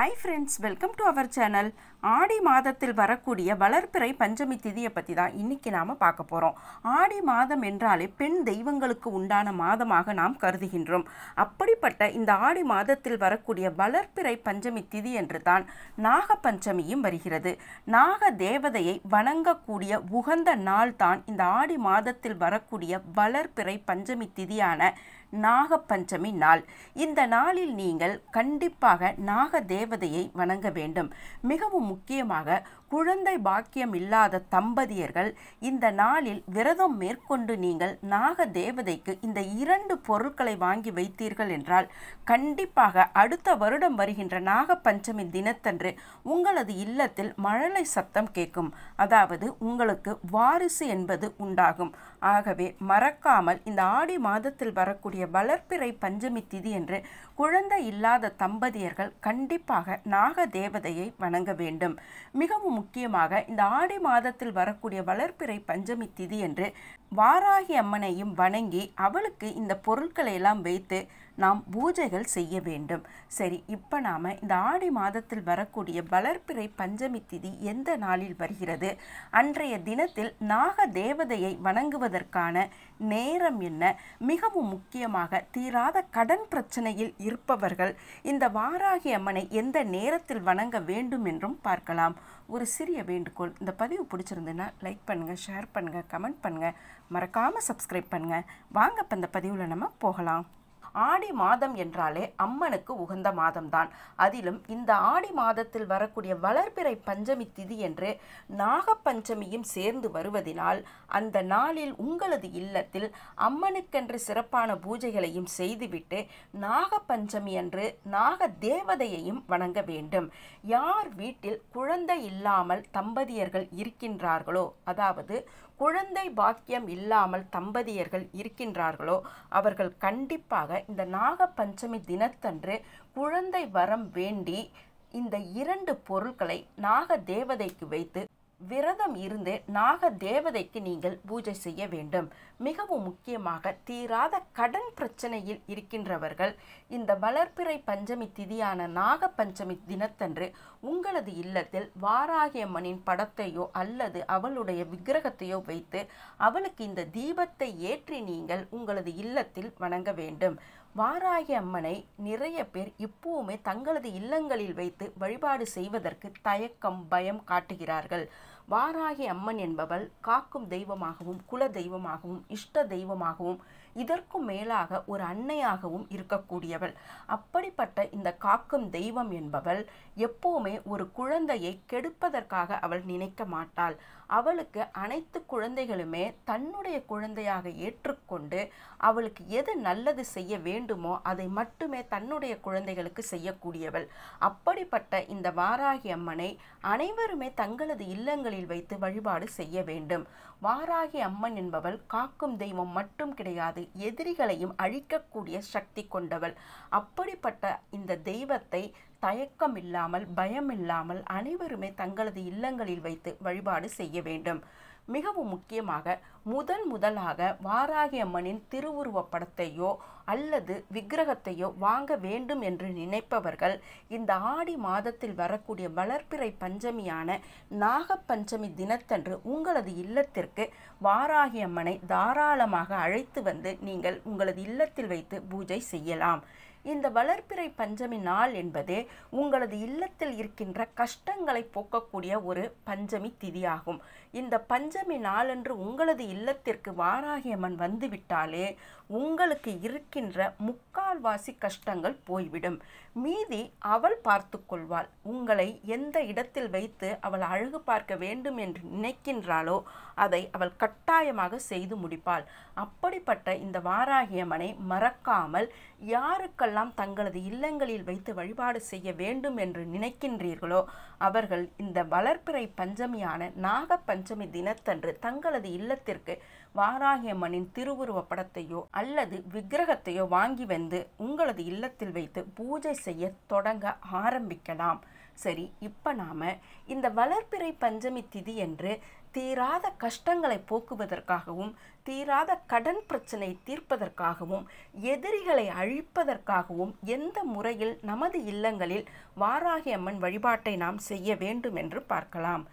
hi friends welcome to our channel Aadi மாதத்தில் வரக்கூடிய வளர்ப்பிறை பஞ்சமி திதியை பற்றி தான் இன்றைக்கி நாம் பார்க்க போகிறோம் ஆடி மாதம் என்றாலே பெண் தெய்வங்களுக்கு உண்டான மாதமாக நாம் கருதுகின்றோம் அப்படிப்பட்ட இந்த ஆடி மாதத்தில் வரக்கூடிய வளர்ப்பிறை பஞ்சமி திதி என்று தான் நாக பஞ்சமியும் வருகிறது நாக தேவதையை வணங்கக்கூடிய உகந்த நாள் தான் இந்த ஆடி மாதத்தில் வரக்கூடிய வளர்ப்பிறை பஞ்சமி திதியான நாகப்பஞ்சமி நாள் இந்த நாளில் நீங்கள் கண்டிப்பாக நாக தேவதையை வணங்க வேண்டும் மிகவும் முக்கியமாக குழந்தை பாக்கியம் இல்லாத தம்பதியர்கள் இந்த நாளில் விரதம் மேற்கொண்டு நீங்கள் நாக தேவதைக்கு இந்த இரண்டு பொருட்களை வாங்கி வைத்தீர்கள் என்றால் கண்டிப்பாக அடுத்த வருடம் வருகின்ற நாக பஞ்சமி தினத்தன்று உங்களது இல்லத்தில் மழலை சத்தம் கேட்கும் அதாவது உங்களுக்கு வாரிசு என்பது உண்டாகும் ஆகவே மறக்காமல் இந்த ஆடி மாதத்தில் வரக்கூடிய வளர்ப்பிறை பஞ்சமி திதி என்று குழந்தை இல்லாத தம்பதியர்கள் கண்டிப்பாக நாக தேவதையை வணங்க வேண்டும் மிகவும் முக்கியமாக இந்த ஆடி மாதத்தில் வரக்கூடிய வளர்ப்பிறை பஞ்சமி திதி என்று வாராகி அம்மனையும் வணங்கி அவளுக்கு இந்த பொருட்களை எல்லாம் வைத்து நாம் பூஜைகள் செய்ய வேண்டும் சரி இப்போ நாம் இந்த ஆடி மாதத்தில் வரக்கூடிய வளர்ப்பிறை பஞ்சமி திதி எந்த நாளில் வருகிறது அன்றைய தினத்தில் நாக தேவதையை வணங்குவதற்கான நேரம் என்ன மிகவும் முக்கியமாக தீராத கடன் பிரச்சனையில் இருப்பவர்கள் இந்த வாராகி அம்மனை எந்த நேரத்தில் வணங்க வேண்டும் என்றும் பார்க்கலாம் ஒரு சிறிய வேண்டுகோள் இந்த பதிவு பிடிச்சிருந்ததுன்னா லைக் பண்ணுங்கள் ஷேர் பண்ணுங்கள் கமெண்ட் பண்ணுங்கள் மறக்காமல் சப்ஸ்கிரைப் பண்ணுங்கள் வாங்க இப்போ இந்த பதிவில் நம்ம போகலாம் ஆடி மாதம் என்றாலே அம்மனுக்கு உகந்த மாதம்தான் அதிலும் இந்த ஆடி மாதத்தில் வரக்கூடிய வளர்பிறை பஞ்சமி திதி என்று நாகப்பஞ்சமியும் சேர்ந்து வருவதினால் அந்த நாளில் உங்களது இல்லத்தில் அம்மனுக்கென்று சிறப்பான பூஜைகளையும் செய்துவிட்டு நாகப்பஞ்சமி அன்று நாக தேவதையையும் வணங்க வேண்டும் யார் வீட்டில் குழந்தை இல்லாமல் தம்பதியர்கள் இருக்கின்றார்களோ அதாவது குழந்தை பாக்கியம் இல்லாமல் தம்பதியர்கள் இருக்கின்றார்களோ அவர்கள் கண்டிப்பாக இந்த நாக பஞ்சமி தினத்தன்று குழந்தை வரம் வேண்டி இந்த இரண்டு பொருட்களை நாக தேவதைக்கு வைத்து விரதம் இருந்து நாக தேவதைக்கு நீங்கள் பூஜை செய்ய வேண்டும் மிகவும் முக்கியமாக தீராத கடன் பிரச்சனையில் இருக்கின்றவர்கள் இந்த வளர்ப்பிறை பஞ்சமி திதியான நாக பஞ்சமி தினத்தன்று உங்களது இல்லத்தில் வாராகியம்மனின் படத்தையோ அல்லது அவளுடைய விக்கிரகத்தையோ வைத்து அவளுக்கு இந்த தீபத்தை ஏற்றி நீங்கள் உங்களது இல்லத்தில் வணங்க வேண்டும் வாராகி அம்மனை நிறைய பேர் இப்போவுமே தங்களது இல்லங்களில் வைத்து வழிபாடு செய்வதற்கு தயக்கம் பயம் காட்டுகிறார்கள் வாராகி அம்மன் என்பவள் காக்கும் தெய்வமாகவும் குல தெய்வமாகவும் இஷ்ட தெய்வமாகவும் இதற்கும் மேலாக ஒரு அன்னையாகவும் இருக்கக்கூடியவள் அப்படிப்பட்ட இந்த காக்கும் தெய்வம் என்பவள் எப்போவுமே ஒரு குழந்தையை கெடுப்பதற்காக அவள் நினைக்க மாட்டாள் அவளுக்கு அனைத்து குழந்தைகளுமே தன்னுடைய குழந்தையாக ஏற்றுக்கொண்டு அவளுக்கு எது நல்லது செய்ய வேண்டுமோ அதை மட்டுமே தன்னுடைய குழந்தைகளுக்கு செய்யக்கூடியவள் அப்படிப்பட்ட இந்த வாராகி அம்மனை அனைவருமே தங்களது இல்லங்களில் வைத்து வழிபாடு செய்ய வேண்டும் வாராகி அம்மன் என்பவள் காக்கும் தெய்வம் மட்டும் கிடையாது எதிரிகளையும் அழிக்கக்கூடிய சக்தி கொண்டவள் அப்படிப்பட்ட இந்த தெய்வத்தை தயக்கம் இல்லாமல் பயம் இல்லாமல் அனைவருமே தங்களது இல்லங்களில் வைத்து வழிபாடு செய்ய வேண்டும் மிகவும் முக்கியமாக முதல் முதலாக வாராகி அம்மனின் திருவுருவப்படத்தையோ படத்தையோ அல்லது விக்கிரகத்தையோ வாங்க வேண்டும் என்று நினைப்பவர்கள் இந்த ஆடி மாதத்தில் வரக்கூடிய வளர்ப்பிறை பஞ்சமியான நாகப்பஞ்சமி தினத்தன்று உங்களது இல்லத்திற்கு வாராகி அம்மனை தாராளமாக அழைத்து வந்து நீங்கள் உங்களது இல்லத்தில் வைத்து பூஜை செய்யலாம் இந்த வளர்ப்பிறை பஞ்சமி நாள் என்பது உங்களது இல்லத்தில் இருக்கின்ற கஷ்டங்களை போக்கக்கூடிய ஒரு பஞ்சமி திதியாகும் இந்த பஞ்சமி நாளன்று உங்களது இல்லத்திற்கு வாராகியம்மன் வந்துவிட்டாலே உங்களுக்கு இருக்கின்ற முக்கால்வாசி கஷ்டங்கள் போய்விடும் மீதி அவள் பார்த்து கொள்வாள் உங்களை எந்த இடத்தில் வைத்து அவள் அழகு பார்க்க வேண்டும் என்று நினைக்கின்றாளோ அதை அவள் கட்டாயமாக செய்து முடிப்பாள் அப்படிப்பட்ட இந்த வாராகியம்மனை மறக்காமல் யாருக்கெல்லாம் தங்களது இல்லங்களில் வைத்து வழிபாடு செய்ய வேண்டும் என்று நினைக்கின்றீர்களோ அவர்கள் இந்த வளர்ப்பிறை பஞ்சமியான நாக பஞ்சமி தினத்தன்று தங்களது இல்லத்திற்கு மண்ணின் திருவுருவ படத்தையோ அல்லது விக்கிரகத்தையோ வாங்கி வந்து உங்களது இல்லத்தில் வைத்து பூஜை செய்ய தொடங்க ஆரம்பிக்கலாம் சரி இப்போ நாம் இந்த வளர்ப்பிறை பஞ்சமி திதி என்று தீராத கஷ்டங்களை போக்குவதற்காகவும் தீராத கடன் பிரச்சனை தீர்ப்பதற்காகவும் எதிரிகளை அழிப்பதற்காகவும் எந்த முறையில் நமது இல்லங்களில் வாராகி அம்மன் வழிபாட்டை நாம் செய்ய வேண்டும் என்று பார்க்கலாம்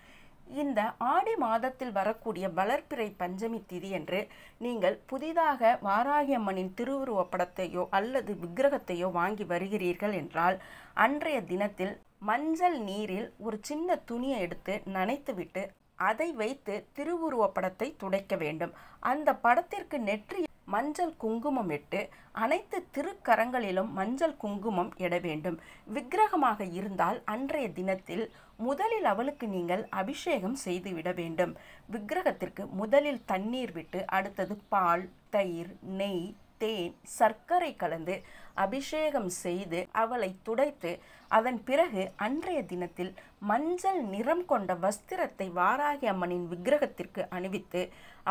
இந்த ஆடி மாதத்தில் வரக்கூடிய வளர்ப்பிறை பஞ்சமி திதியன்று நீங்கள் புதிதாக வாராகியம்மனின் திருவுருவப்படத்தையோ அல்லது விக்கிரகத்தையோ வாங்கி வருகிறீர்கள் என்றால் அன்றைய தினத்தில் மஞ்சள் நீரில் ஒரு சின்ன துணியை எடுத்து நனைத்துவிட்டு அதை வைத்து திருவுருவப்படத்தை துடைக்க வேண்டும் அந்த படத்திற்கு நெற்றி மஞ்சள் குங்குமம் இட்டு அனைத்து திருக்கரங்களிலும் மஞ்சள் குங்குமம் இட வேண்டும் விக்கிரகமாக இருந்தால் அன்றைய தினத்தில் முதலில் அவளுக்கு நீங்கள் அபிஷேகம் செய்துவிட வேண்டும் விக்கிரகத்திற்கு முதலில் தண்ணீர் விட்டு அடுத்தது பால் தயிர் நெய் தேன் சர்க்கரை கலந்து அபிஷேகம் செய்து அவளை துடைத்து அதன் பிறகு அன்றைய தினத்தில் மஞ்சள் நிறம் கொண்ட வஸ்திரத்தை வாராகி அம்மனின் விக்கிரகத்திற்கு அணிவித்து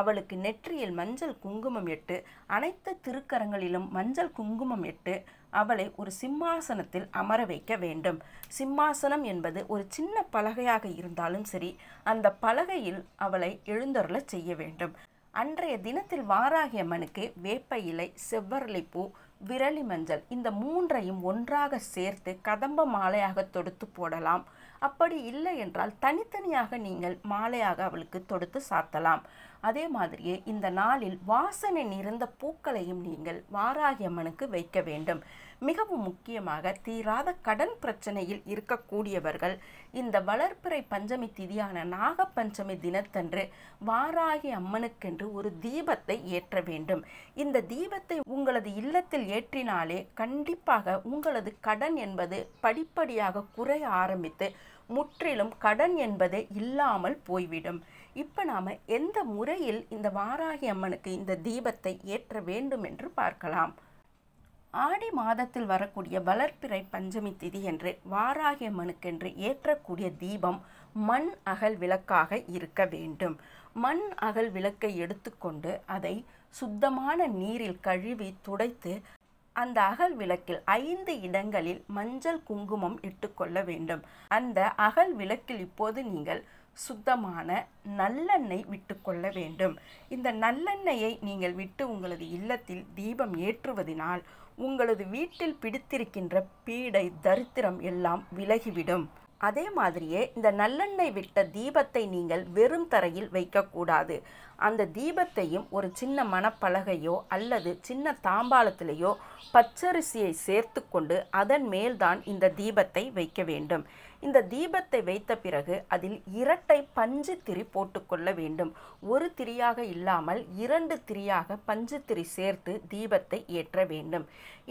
அவளுக்கு நெற்றியில் மஞ்சள் குங்குமம் எட்டு அனைத்து திருக்கரங்களிலும் மஞ்சள் குங்குமம் எட்டு அவளை ஒரு சிம்மாசனத்தில் அமர வைக்க வேண்டும் சிம்மாசனம் என்பது ஒரு சின்ன பலகையாக இருந்தாலும் சரி அந்த பலகையில் அவளை எழுந்தருளச் செய்ய வேண்டும் அன்றைய தினத்தில் வாராகி அம்மனுக்கு வேப்ப இலை செவ்வரளிப்பூ பூ விரலி மஞ்சள் இந்த மூன்றையும் ஒன்றாக சேர்த்து கதம்ப மாலையாக தொடுத்து போடலாம் அப்படி இல்லை என்றால் தனித்தனியாக நீங்கள் மாலையாக அவளுக்கு தொடுத்து சாத்தலாம் அதே மாதிரியே இந்த நாளில் வாசனை நிறைந்த பூக்களையும் நீங்கள் வாராகி அம்மனுக்கு வைக்க வேண்டும் மிகவும் முக்கியமாக தீராத கடன் பிரச்சனையில் இருக்கக்கூடியவர்கள் இந்த வளர்ப்பிறை பஞ்சமி திதியான நாகப்பஞ்சமி தினத்தன்று வாராகி அம்மனுக்கென்று ஒரு தீபத்தை ஏற்ற வேண்டும் இந்த தீபத்தை உங்களது இல்லத்தில் ஏற்றினாலே கண்டிப்பாக உங்களது கடன் என்பது படிப்படியாக குறைய ஆரம்பித்து முற்றிலும் கடன் என்பதே இல்லாமல் போய்விடும் இப்போ நாம் எந்த முறையில் இந்த வாராகி அம்மனுக்கு இந்த தீபத்தை ஏற்ற வேண்டும் என்று பார்க்கலாம் ஆடி மாதத்தில் வரக்கூடிய வளர்ப்பிறை பஞ்சமி திதி என்று வாராகி அம்மனுக்கென்று ஏற்றக்கூடிய தீபம் மண் அகல் விளக்காக இருக்க வேண்டும் மண் அகல் விளக்கை எடுத்துக்கொண்டு அதை சுத்தமான நீரில் கழுவி துடைத்து அந்த அகல் விளக்கில் ஐந்து இடங்களில் மஞ்சள் குங்குமம் இட்டுக்கொள்ள வேண்டும் அந்த அகல் விளக்கில் இப்போது நீங்கள் சுத்தமான நல்லெண்ணெய் விட்டுக்கொள்ள வேண்டும் இந்த நல்லெண்ணெயை நீங்கள் விட்டு உங்களது இல்லத்தில் தீபம் ஏற்றுவதினால் உங்களது வீட்டில் பிடித்திருக்கின்ற பீடை தரித்திரம் எல்லாம் விலகிவிடும் அதே மாதிரியே இந்த நல்லெண்ணெய் விட்ட தீபத்தை நீங்கள் வெறும் தரையில் வைக்கக்கூடாது அந்த தீபத்தையும் ஒரு சின்ன மனப்பலகையோ அல்லது சின்ன தாம்பாளத்திலேயோ பச்சரிசியை சேர்த்து கொண்டு அதன் மேல்தான் இந்த தீபத்தை வைக்க வேண்டும் இந்த தீபத்தை வைத்த பிறகு அதில் இரட்டை பஞ்சு திரி போட்டுக்கொள்ள வேண்டும் ஒரு திரியாக இல்லாமல் இரண்டு திரியாக பஞ்சு திரி சேர்த்து தீபத்தை ஏற்ற வேண்டும்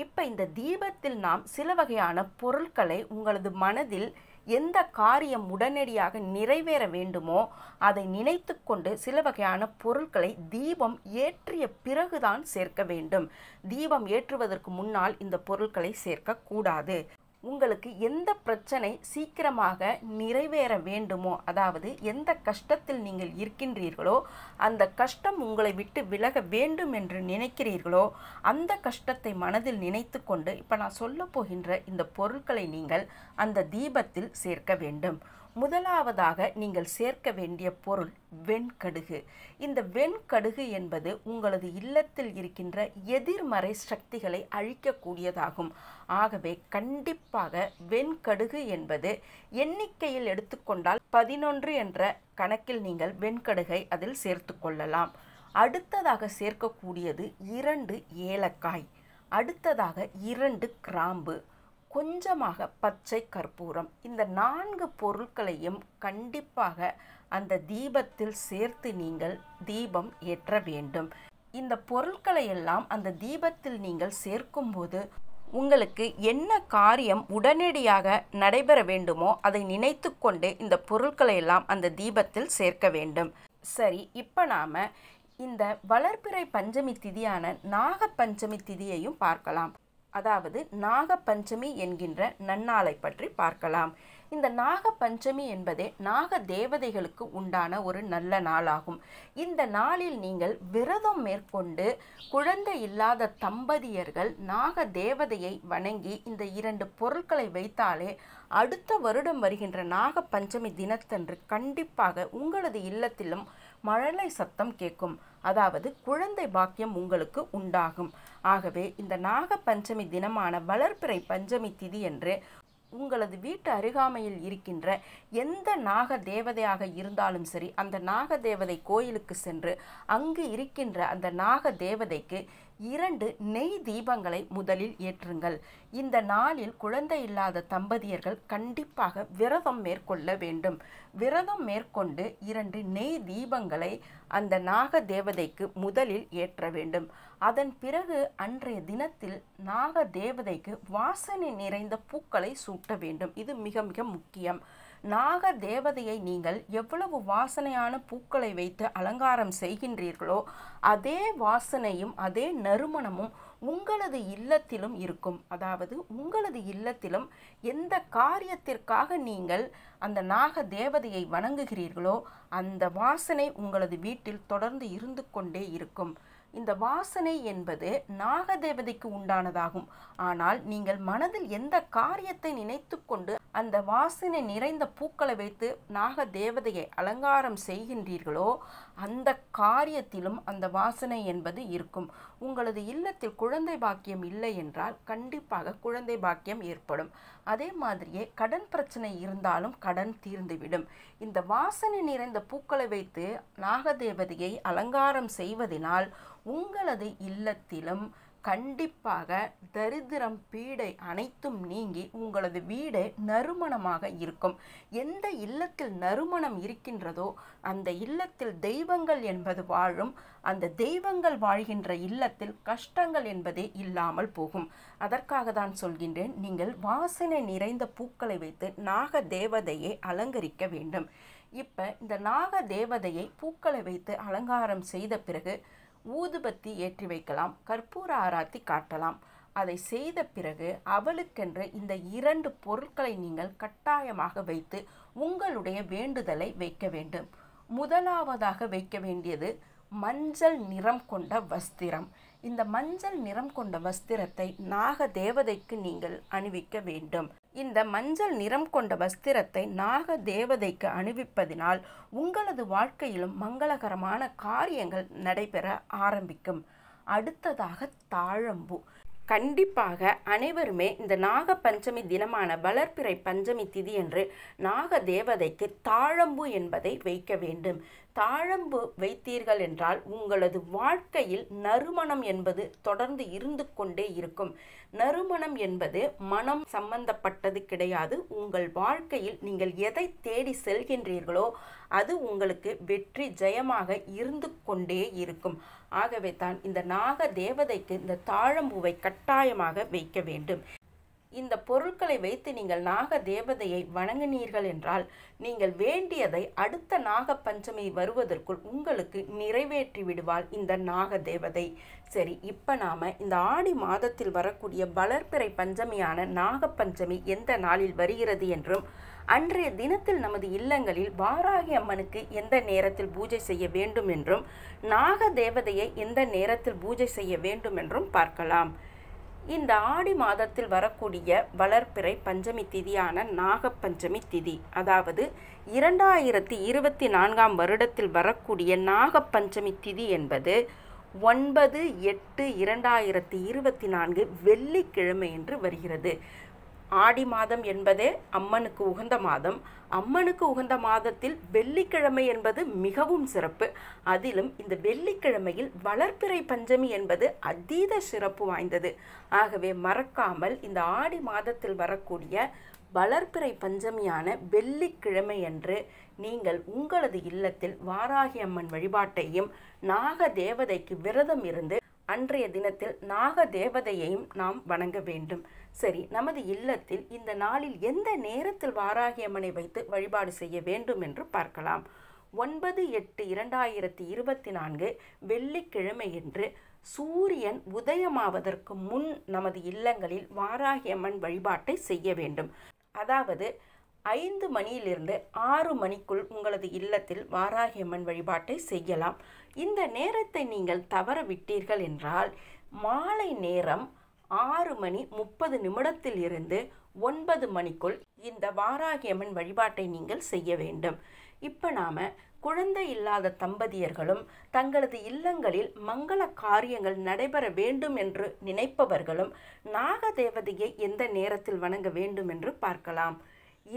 இப்போ இந்த தீபத்தில் நாம் சில வகையான பொருட்களை உங்களது மனதில் எந்த காரியம் உடனடியாக நிறைவேற வேண்டுமோ அதை நினைத்து கொண்டு சில வகையான பொருட்களை தீபம் ஏற்றிய பிறகுதான் சேர்க்க வேண்டும் தீபம் ஏற்றுவதற்கு முன்னால் இந்த பொருட்களை சேர்க்கக்கூடாது உங்களுக்கு எந்த பிரச்சனை சீக்கிரமாக நிறைவேற வேண்டுமோ அதாவது எந்த கஷ்டத்தில் நீங்கள் இருக்கின்றீர்களோ அந்த கஷ்டம் உங்களை விட்டு விலக வேண்டும் என்று நினைக்கிறீர்களோ அந்த கஷ்டத்தை மனதில் நினைத்து கொண்டு இப்போ நான் சொல்ல போகின்ற இந்த பொருட்களை நீங்கள் அந்த தீபத்தில் சேர்க்க வேண்டும் முதலாவதாக நீங்கள் சேர்க்க வேண்டிய பொருள் வெண்கடுகு இந்த வெண்கடுகு என்பது உங்களது இல்லத்தில் இருக்கின்ற எதிர்மறை சக்திகளை அழிக்கக்கூடியதாகும் ஆகவே கண்டிப்பாக வெண்கடுகு என்பது எண்ணிக்கையில் எடுத்துக்கொண்டால் பதினொன்று என்ற கணக்கில் நீங்கள் வெண்கடுகை அதில் சேர்த்து கொள்ளலாம் அடுத்ததாக சேர்க்கக்கூடியது இரண்டு ஏலக்காய் அடுத்ததாக இரண்டு கிராம்பு கொஞ்சமாக பச்சை கற்பூரம் இந்த நான்கு பொருட்களையும் கண்டிப்பாக அந்த தீபத்தில் சேர்த்து நீங்கள் தீபம் ஏற்ற வேண்டும் இந்த பொருட்களை எல்லாம் அந்த தீபத்தில் நீங்கள் சேர்க்கும்போது உங்களுக்கு என்ன காரியம் உடனடியாக நடைபெற வேண்டுமோ அதை நினைத்து கொண்டு இந்த பொருட்களை எல்லாம் அந்த தீபத்தில் சேர்க்க வேண்டும் சரி இப்போ நாம் இந்த வளர்பிறை பஞ்சமி திதியான நாக பஞ்சமி திதியையும் பார்க்கலாம் அதாவது நாகபஞ்சமி என்கின்ற நன்னாளை பற்றி பார்க்கலாம் இந்த நாக பஞ்சமி என்பதே நாக தேவதைகளுக்கு உண்டான ஒரு நல்ல நாளாகும் இந்த நாளில் நீங்கள் விரதம் மேற்கொண்டு குழந்தை இல்லாத தம்பதியர்கள் நாக தேவதையை வணங்கி இந்த இரண்டு பொருட்களை வைத்தாலே அடுத்த வருடம் வருகின்ற நாக பஞ்சமி தினத்தன்று கண்டிப்பாக உங்களது இல்லத்திலும் மழலை சத்தம் கேட்கும் அதாவது குழந்தை பாக்கியம் உங்களுக்கு உண்டாகும் ஆகவே இந்த நாக பஞ்சமி தினமான வளர்ப்பிறை பஞ்சமி திதி என்று உங்களது வீட்டு அருகாமையில் இருக்கின்ற எந்த நாக தேவதையாக இருந்தாலும் சரி அந்த நாக தேவதை கோயிலுக்கு சென்று அங்கு இருக்கின்ற அந்த நாக தேவதைக்கு இரண்டு நெய் தீபங்களை முதலில் ஏற்றுங்கள் இந்த நாளில் குழந்தை இல்லாத தம்பதியர்கள் கண்டிப்பாக விரதம் மேற்கொள்ள வேண்டும் விரதம் மேற்கொண்டு இரண்டு நெய் தீபங்களை அந்த நாக தேவதைக்கு முதலில் ஏற்ற வேண்டும் அதன் பிறகு அன்றைய தினத்தில் நாக தேவதைக்கு வாசனை நிறைந்த பூக்களை சூட்ட வேண்டும் இது மிக மிக முக்கியம் நாக தேவதையை நீங்கள் எவ்வளவு வாசனையான பூக்களை வைத்து அலங்காரம் செய்கின்றீர்களோ அதே வாசனையும் அதே நறுமணமும் உங்களது இல்லத்திலும் இருக்கும் அதாவது உங்களது இல்லத்திலும் எந்த காரியத்திற்காக நீங்கள் அந்த நாக தேவதையை வணங்குகிறீர்களோ அந்த வாசனை உங்களது வீட்டில் தொடர்ந்து இருந்து கொண்டே இருக்கும் இந்த வாசனை என்பது நாகதேவதைக்கு உண்டானதாகும் ஆனால் நீங்கள் மனதில் எந்த காரியத்தை நினைத்து கொண்டு அந்த வாசனை நிறைந்த பூக்களை வைத்து நாக தேவதையை அலங்காரம் செய்கின்றீர்களோ அந்த காரியத்திலும் அந்த வாசனை என்பது இருக்கும் உங்களது இல்லத்தில் குழந்தை பாக்கியம் இல்லை என்றால் கண்டிப்பாக குழந்தை பாக்கியம் ஏற்படும் அதே மாதிரியே கடன் பிரச்சனை இருந்தாலும் கடன் தீர்ந்துவிடும் இந்த வாசனை நிறைந்த பூக்களை வைத்து நாகதேவதையை அலங்காரம் செய்வதினால் உங்களது இல்லத்திலும் கண்டிப்பாக தரித்திரம் பீடை அனைத்தும் நீங்கி உங்களது வீடு நறுமணமாக இருக்கும் எந்த இல்லத்தில் நறுமணம் இருக்கின்றதோ அந்த இல்லத்தில் தெய்வங்கள் என்பது வாழும் அந்த தெய்வங்கள் வாழ்கின்ற இல்லத்தில் கஷ்டங்கள் என்பதே இல்லாமல் போகும் அதற்காக தான் சொல்கின்றேன் நீங்கள் வாசனை நிறைந்த பூக்களை வைத்து நாக தேவதையை அலங்கரிக்க வேண்டும் இப்போ இந்த நாக தேவதையை பூக்களை வைத்து அலங்காரம் செய்த பிறகு ஊதுபத்தி ஏற்றி வைக்கலாம் கற்பூர ஆராத்தி காட்டலாம் அதை செய்த பிறகு அவளுக்கென்று இந்த இரண்டு பொருட்களை நீங்கள் கட்டாயமாக வைத்து உங்களுடைய வேண்டுதலை வைக்க வேண்டும் முதலாவதாக வைக்க வேண்டியது மஞ்சள் நிறம் கொண்ட வஸ்திரம் இந்த மஞ்சள் நிறம் கொண்ட வஸ்திரத்தை நாக தேவதைக்கு நீங்கள் அணிவிக்க வேண்டும் இந்த மஞ்சள் நிறம் கொண்ட வஸ்திரத்தை நாக தேவதைக்கு அணிவிப்பதினால் உங்களது வாழ்க்கையிலும் மங்களகரமான காரியங்கள் நடைபெற ஆரம்பிக்கும் அடுத்ததாக தாழம்பு கண்டிப்பாக அனைவருமே இந்த நாக பஞ்சமி தினமான வளர்ப்பிறை பஞ்சமி திதி என்று நாக தேவதைக்கு தாழம்பு என்பதை வைக்க வேண்டும் தாழம்பு வைத்தீர்கள் என்றால் உங்களது வாழ்க்கையில் நறுமணம் என்பது தொடர்ந்து இருந்து கொண்டே இருக்கும் நறுமணம் என்பது மனம் சம்பந்தப்பட்டது கிடையாது உங்கள் வாழ்க்கையில் நீங்கள் எதை தேடி செல்கின்றீர்களோ அது உங்களுக்கு வெற்றி ஜெயமாக இருந்து கொண்டே இருக்கும் ஆகவே தான் இந்த நாக தேவதைக்கு இந்த தாழம்பூவை கட்டாயமாக வைக்க வேண்டும் இந்த பொருட்களை வைத்து நீங்கள் நாக தேவதையை வணங்கினீர்கள் என்றால் நீங்கள் வேண்டியதை அடுத்த நாக பஞ்சமி வருவதற்குள் உங்களுக்கு நிறைவேற்றி விடுவாள் இந்த நாக தேவதை சரி இப்போ நாம் இந்த ஆடி மாதத்தில் வரக்கூடிய வளர்ப்பிறை பஞ்சமியான நாக பஞ்சமி எந்த நாளில் வருகிறது என்றும் அன்றைய தினத்தில் நமது இல்லங்களில் வாராகி அம்மனுக்கு எந்த நேரத்தில் பூஜை செய்ய வேண்டும் என்றும் நாக தேவதையை எந்த நேரத்தில் பூஜை செய்ய வேண்டும் என்றும் பார்க்கலாம் இந்த ஆடி மாதத்தில் வரக்கூடிய வளர்ப்பிறை பஞ்சமி திதியான நாகப்பஞ்சமி திதி அதாவது இரண்டாயிரத்தி இருபத்தி நான்காம் வருடத்தில் வரக்கூடிய நாகப்பஞ்சமி திதி என்பது ஒன்பது எட்டு இரண்டாயிரத்தி இருபத்தி நான்கு வெள்ளிக்கிழமை என்று வருகிறது ஆடி மாதம் என்பதே அம்மனுக்கு உகந்த மாதம் அம்மனுக்கு உகந்த மாதத்தில் வெள்ளிக்கிழமை என்பது மிகவும் சிறப்பு அதிலும் இந்த வெள்ளிக்கிழமையில் வளர்ப்பிறை பஞ்சமி என்பது அதீத சிறப்பு வாய்ந்தது ஆகவே மறக்காமல் இந்த ஆடி மாதத்தில் வரக்கூடிய வளர்ப்பிறை பஞ்சமியான வெள்ளிக்கிழமை அன்று நீங்கள் உங்களது இல்லத்தில் வாராகி அம்மன் வழிபாட்டையும் நாக தேவதைக்கு விரதம் இருந்து அன்றைய தினத்தில் நாக தேவதையையும் நாம் வணங்க வேண்டும் சரி நமது இல்லத்தில் இந்த நாளில் எந்த நேரத்தில் வாராகியம்மனை வைத்து வழிபாடு செய்ய வேண்டும் என்று பார்க்கலாம் ஒன்பது எட்டு இரண்டாயிரத்தி இருபத்தி நான்கு வெள்ளிக்கிழமையன்று சூரியன் உதயமாவதற்கு முன் நமது இல்லங்களில் வாராகியம்மன் வழிபாட்டை செய்ய வேண்டும் அதாவது ஐந்து மணியிலிருந்து ஆறு மணிக்குள் உங்களது இல்லத்தில் வாராகியம்மன் வழிபாட்டை செய்யலாம் இந்த நேரத்தை நீங்கள் தவற விட்டீர்கள் என்றால் மாலை நேரம் ஆறு மணி முப்பது நிமிடத்தில் இருந்து ஒன்பது மணிக்குள் இந்த வாராகியம்மன் வழிபாட்டை நீங்கள் செய்ய வேண்டும் இப்போ நாம் குழந்தை இல்லாத தம்பதியர்களும் தங்களது இல்லங்களில் மங்கள காரியங்கள் நடைபெற வேண்டும் என்று நினைப்பவர்களும் நாக தேவதையை எந்த நேரத்தில் வணங்க வேண்டும் என்று பார்க்கலாம்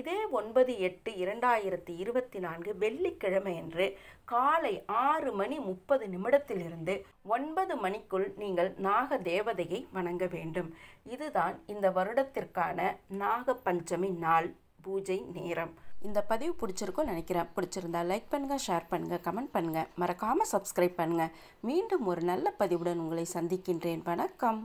இதே ஒன்பது எட்டு இரண்டாயிரத்தி இருபத்தி நான்கு வெள்ளிக்கிழமையன்று காலை ஆறு மணி முப்பது நிமிடத்திலிருந்து ஒன்பது மணிக்குள் நீங்கள் நாக தேவதையை வணங்க வேண்டும் இதுதான் இந்த வருடத்திற்கான நாக பஞ்சமி நாள் பூஜை நேரம் இந்த பதிவு பிடிச்சிருக்கும் நினைக்கிறேன் பிடிச்சிருந்தா லைக் பண்ணுங்கள் ஷேர் பண்ணுங்கள் கமெண்ட் பண்ணுங்கள் மறக்காமல் சப்ஸ்கிரைப் பண்ணுங்கள் மீண்டும் ஒரு நல்ல பதிவுடன் உங்களை சந்திக்கின்றேன் வணக்கம்